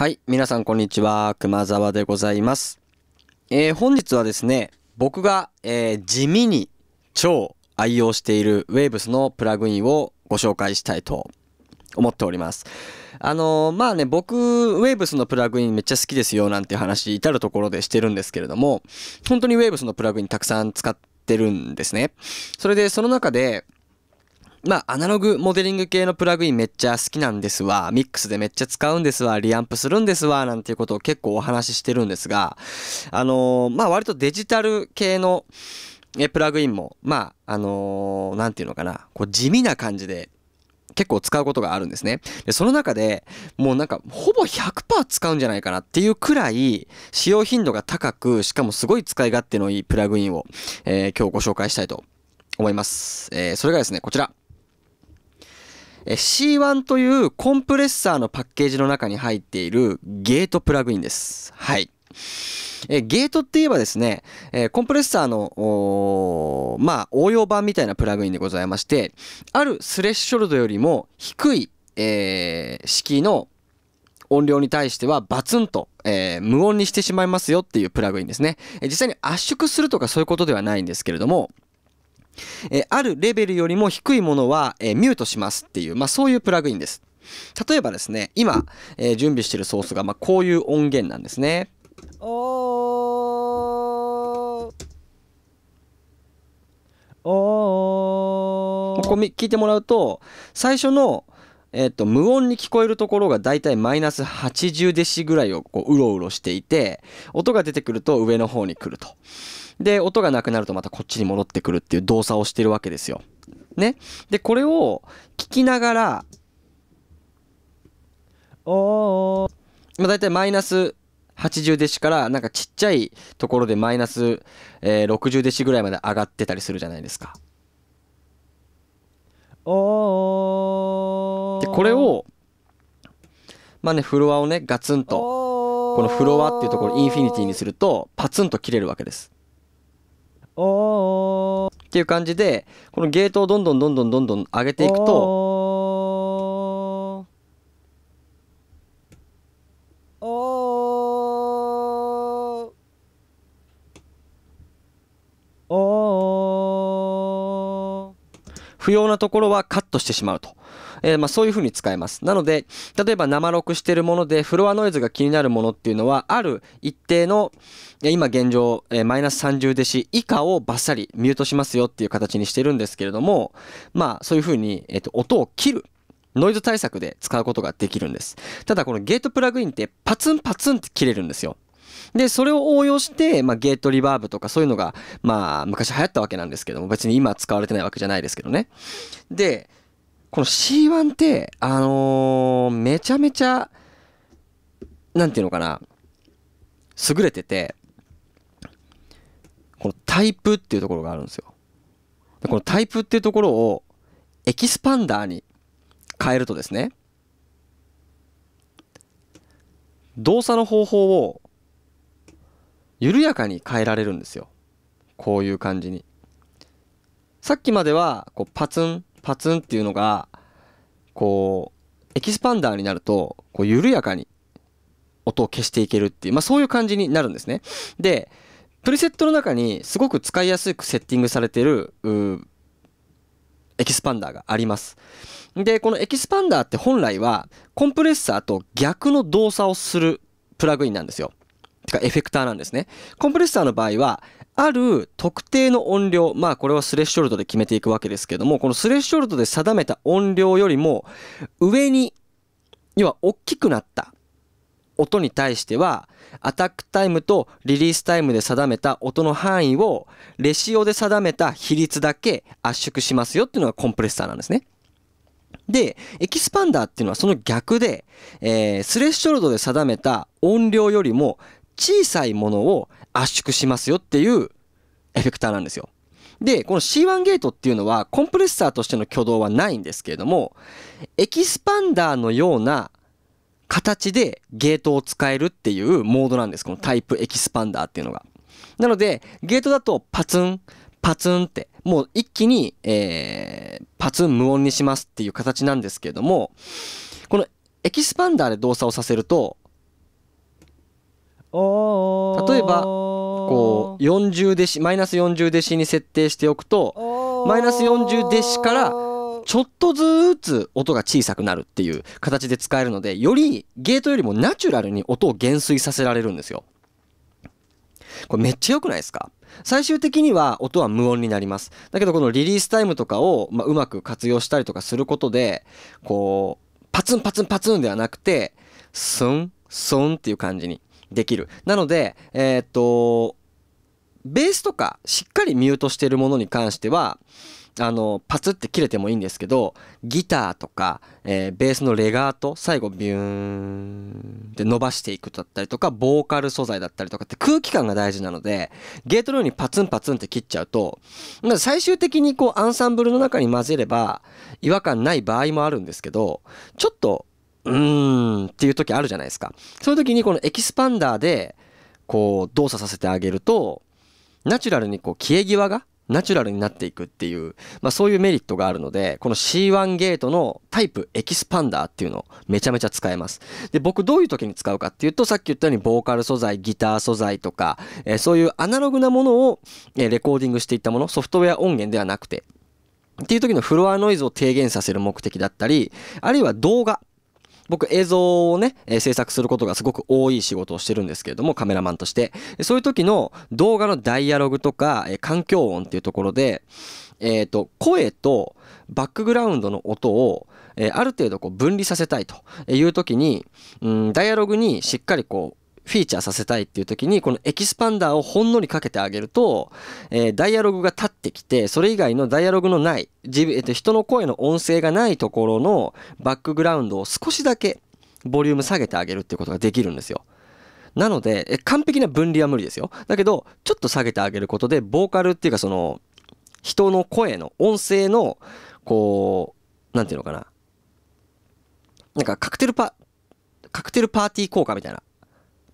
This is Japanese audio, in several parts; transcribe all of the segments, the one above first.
はい、皆さんこんにちは、熊沢でございます。えー、本日はですね、僕が、えー、地味に超愛用している Waves のプラグインをご紹介したいと思っております。あのー、まあね、僕、Waves のプラグインめっちゃ好きですよなんて話、至るところでしてるんですけれども、本当に Waves のプラグインたくさん使ってるんですね。それで、その中で、まあ、アナログモデリング系のプラグインめっちゃ好きなんですわ、ミックスでめっちゃ使うんですわ、リアンプするんですわ、なんていうことを結構お話ししてるんですが、あのー、まあ、割とデジタル系の、え、プラグインも、まあ、あのー、なんていうのかな、こう、地味な感じで、結構使うことがあるんですね。で、その中で、もうなんか、ほぼ100%使うんじゃないかなっていうくらい、使用頻度が高く、しかもすごい使い勝手のいいプラグインを、えー、今日ご紹介したいと思います。えー、それがですね、こちら。C1 というコンプレッサーのパッケージの中に入っているゲートプラグインです。はい。えゲートって言えばですね、えコンプレッサーの、まあ、応用版みたいなプラグインでございまして、あるスレッショルドよりも低い、えー、式の音量に対してはバツンと、えー、無音にしてしまいますよっていうプラグインですね。え実際に圧縮するとかそういうことではないんですけれども、えあるレベルよりも低いものは、えミュートしますっていう、まあ、そういうプラグインです。例えばですね、今、え準備しているソースが、まあ、こういう音源なんですね。おおこう聞いてもらうと最初の、えーと、と無音に聞こえるところがだいたいマイナス80デシぐらいをこううろうろしていて音が出てくると上の方に来ると。で、音がなくなるとまたこっちに戻ってくるっていう動作をしてるわけですよ。ね。で、これを聞きながら、おー。まあ、大体マイナス80デシからなんかちっちゃいところでマイナス、え60デシぐらいまで上がってたりするじゃないですか。おでこれをまあねフロアをねガツンとこのフロアっていうところインフィニティにするとパツンと切れるわけです。おっていう感じでこのゲートをどんどんどんどんどんどん上げていくとおお不要なところはカットしてしまうと。えー、まあ、そういう風に使えます。なので、例えば生録してるものでフロアノイズが気になるものっていうのは、ある一定の、今現状、えマイナス30デシ以下をバッサリミュートしますよっていう形にしてるんですけれども、まあそういう風に、えっ、ー、と、音を切る。ノイズ対策で使うことができるんです。ただこのゲートプラグインってパツンパツンって切れるんですよ。で、それを応用して、まあ、ゲートリバーブとかそういうのが、まあ、昔流行ったわけなんですけども、別に今使われてないわけじゃないですけどね。で、この C1 って、あのー、めちゃめちゃ、なんていうのかな、優れてて、このタイプっていうところがあるんですよ。でこのタイプっていうところを、エキスパンダーに変えるとですね、動作の方法を緩やかに変えられるんですよこういう感じにさっきまではこうパツンパツンっていうのがこうエキスパンダーになるとこう緩やかに音を消していけるっていう、まあ、そういう感じになるんですねでプリセットの中にすごく使いやすくセッティングされてるエキスパンダーがありますでこのエキスパンダーって本来はコンプレッサーと逆の動作をするプラグインなんですよてかエフェクターなんですね。コンプレッサーの場合は、ある特定の音量、まあこれはスレッショルドで決めていくわけですけども、このスレッショルドで定めた音量よりも上に、要は大きくなった音に対しては、アタックタイムとリリースタイムで定めた音の範囲を、レシオで定めた比率だけ圧縮しますよっていうのがコンプレッサーなんですね。で、エキスパンダーっていうのはその逆で、えー、スレッショルドで定めた音量よりも小さいものを圧縮しますよっていうエフェクターなんですよ。で、この C1 ゲートっていうのはコンプレッサーとしての挙動はないんですけれども、エキスパンダーのような形でゲートを使えるっていうモードなんです。このタイプエキスパンダーっていうのが。なので、ゲートだとパツン、パツンって、もう一気に、えー、パツン無音にしますっていう形なんですけれども、このエキスパンダーで動作をさせると、例えばこう40弟子マイナス40弟子に設定しておくとマイナス40弟子からちょっとずつ音が小さくなるっていう形で使えるのでよりゲートよりもナチュラルに音を減衰させられるんですよ。これめっちゃ良くないですか最終的には音は無音になります。だけどこのリリースタイムとかを、まうまく活用したりとかすることで、こう、パツンパツンパツンではなくて、スン、スンっていう感じにできる。なので、えー、っと、ベースとかしっかりミュートしてるものに関しては、あの、パツって切れてもいいんですけど、ギターとか、えー、ベースのレガート、最後ビューンって伸ばしていくだったりとか、ボーカル素材だったりとかって空気感が大事なので、ゲートのようにパツンパツンって切っちゃうと、最終的にこうアンサンブルの中に混ぜれば違和感ない場合もあるんですけど、ちょっとうーんっていう時あるじゃないですか。そういう時にこのエキスパンダーでこう動作させてあげるとナチュラルにこう消え際がナチュラルになっていくっていう、まあ、そういうメリットがあるので、この C1 ゲートのタイプエキスパンダーっていうのをめちゃめちゃ使えます。で、僕どういう時に使うかっていうと、さっき言ったようにボーカル素材、ギター素材とか、えー、そういうアナログなものを、えレコーディングしていったもの、ソフトウェア音源ではなくて、っていう時のフロアノイズを低減させる目的だったり、あるいは動画、僕映像をね、えー、制作することがすごく多い仕事をしてるんですけれども、カメラマンとして。そういう時の動画のダイアログとか、えー、環境音っていうところで、えっ、ー、と、声とバックグラウンドの音を、えある程度こう分離させたいという時に、うん、ダイアログにしっかりこう、フィーチャーさせたいっていう時にこのエキスパンダーをほんのりかけてあげると、えー、ダイアログが立ってきてそれ以外のダイアログのない自分、えっと人の声の音声がないところのバックグラウンドを少しだけボリューム下げてあげるっていうことができるんですよ。なので、え完璧な分離は無理ですよ。だけどちょっと下げてあげることでボーカルっていうかその人の声の音声のこう何て言うのかななんかカクテルパカクテルパーティー効果みたいな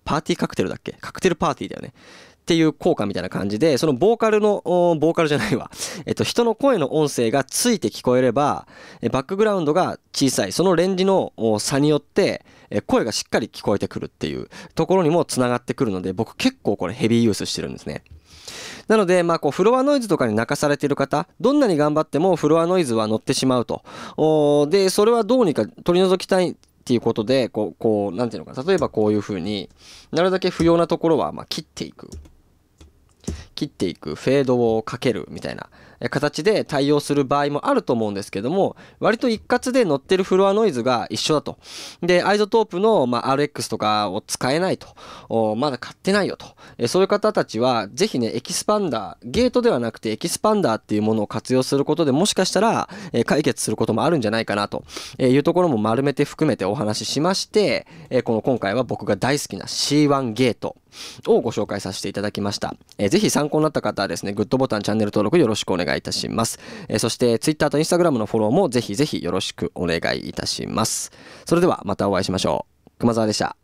パーティーカクテルだっけカクテルパーティーだよね。っていう効果みたいな感じで、そのボーカルの、ボーカルじゃないわ。えっと、人の声の音声がついて聞こえれば、バックグラウンドが小さい、そのレンジの差によって、声がしっかり聞こえてくるっていうところにもつながってくるので、僕結構これヘビーユースしてるんですね。なので、まあ、こう、フロアノイズとかに泣かされている方、どんなに頑張ってもフロアノイズは乗ってしまうと。で、それはどうにか取り除きたいっていうことで、こう、こう、なんていうのか例えばこういうふうになるだけ不要なところは、ま切っていく。切っていく、フェードをかけるみたいな形で対応する場合もあると思うんですけども、割と一括で乗ってるフロアノイズが一緒だと。で、アイゾトープの、ま RX とかを使えないと。まだ買ってないよと。えそういう方たちは、ぜひね、エキスパンダー、ゲートではなくてエキスパンダーっていうものを活用することでもしかしたら、え解決することもあるんじゃないかなというところも丸めて含めてお話ししまして、えこの今回は僕が大好きな C1 ゲートをご紹介させていただきました。えー、ぜひ参考になった方はですね、グッドボタン、チャンネル登録よろしくお願いします。願いいたします。えそしてツイッターと Instagram のフォローもぜひぜひよろしくお願いいたします。それではまたお会いしましょう。熊沢でした。